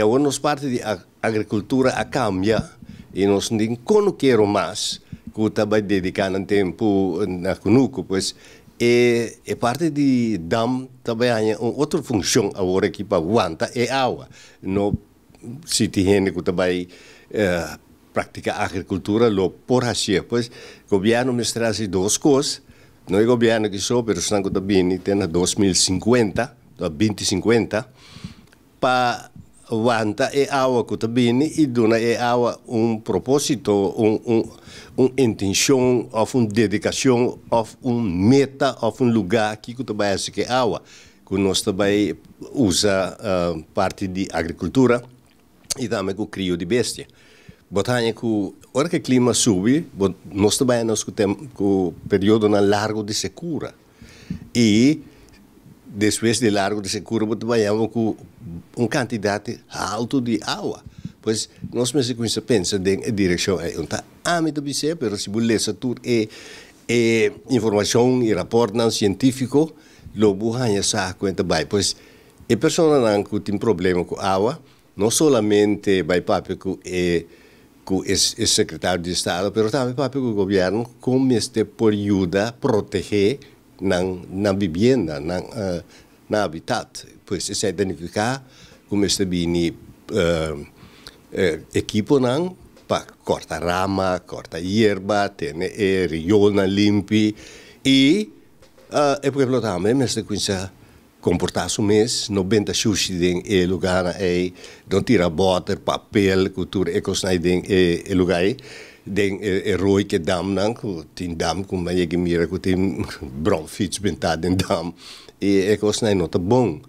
agora algunas partes de agricultura a cambia e nos no quero mais, que trabajo dedicando un tempo na Cunuco, pues e, e parte de dam também há uma outra função agora que para aguenta é água. No sítio higiênico também eh, pratica agricultura, lo por pois pues o governo me traz duas coisas, não é o governo que sou, mas o Sango também tem 2050, 2050, para vanta e awa kutabini e dona e awa um propósito, um, um, um intenção, of um dedicação, of um meta, of um lugar que kutabaya que awa. Que nós também usa uh, parte de agricultura e também com crio de bestia. Botânia que, hora que o clima sube, nós também nós temos o período na largo de secura. E depois de largo de secura, trabalhamos com un candidato alto di água. Pois nós mesmo com isso pensa em direção é um âmbito bice, mas se você tudo é, é e ah, rapport não científico, lo buhanha sa cuenta bai. Pois e persone não que tem problema com água, não somente bai papi que é com esse secretário de Estado, mas também papi com il governo come si può aiutare a proteggere la vivienda, na uh, eh, na Habitat. Pois isso é identificar como este bini uh, equipo não para corta rama, corta erva, tem eriona limpi e uh, é porque também esta coisa comportar-se um mês, 90 xuxi e lugar aí, não tira bota, papel, cultura, ecosnaidem e, e lugar aí. Den e que dá, não, tem dá, como é que mira, tem bronfite brom em dá, den dam. E não nota tá bom.